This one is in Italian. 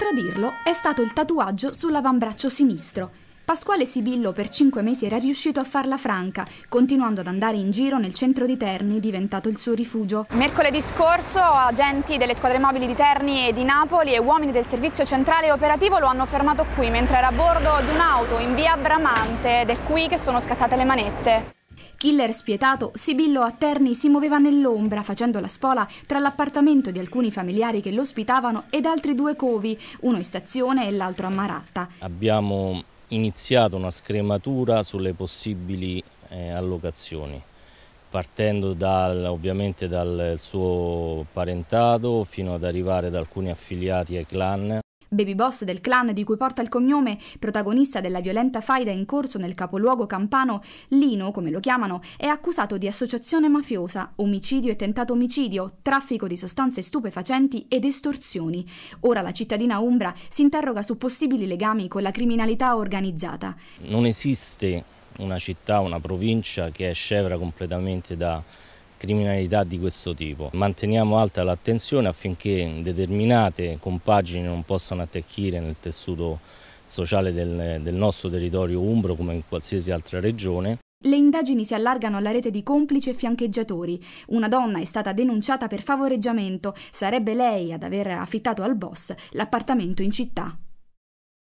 tradirlo è stato il tatuaggio sull'avambraccio sinistro. Pasquale Sibillo per cinque mesi era riuscito a farla franca, continuando ad andare in giro nel centro di Terni, diventato il suo rifugio. Mercoledì scorso agenti delle squadre mobili di Terni e di Napoli e uomini del servizio centrale operativo lo hanno fermato qui mentre era a bordo di un'auto in via Bramante ed è qui che sono scattate le manette. Killer spietato, Sibillo a Terni si muoveva nell'ombra facendo la spola tra l'appartamento di alcuni familiari che lo ospitavano ed altri due covi, uno in stazione e l'altro a Maratta. Abbiamo iniziato una scrematura sulle possibili eh, allocazioni partendo dal, ovviamente dal suo parentato fino ad arrivare ad alcuni affiliati ai clan baby boss del clan di cui porta il cognome, protagonista della violenta faida in corso nel capoluogo campano, Lino, come lo chiamano, è accusato di associazione mafiosa, omicidio e tentato omicidio, traffico di sostanze stupefacenti ed estorsioni. Ora la cittadina Umbra si interroga su possibili legami con la criminalità organizzata. Non esiste una città, una provincia che è scevra completamente da criminalità di questo tipo. Manteniamo alta l'attenzione affinché determinate compagini non possano attecchire nel tessuto sociale del, del nostro territorio umbro come in qualsiasi altra regione. Le indagini si allargano alla rete di complici e fiancheggiatori. Una donna è stata denunciata per favoreggiamento. Sarebbe lei ad aver affittato al boss l'appartamento in città.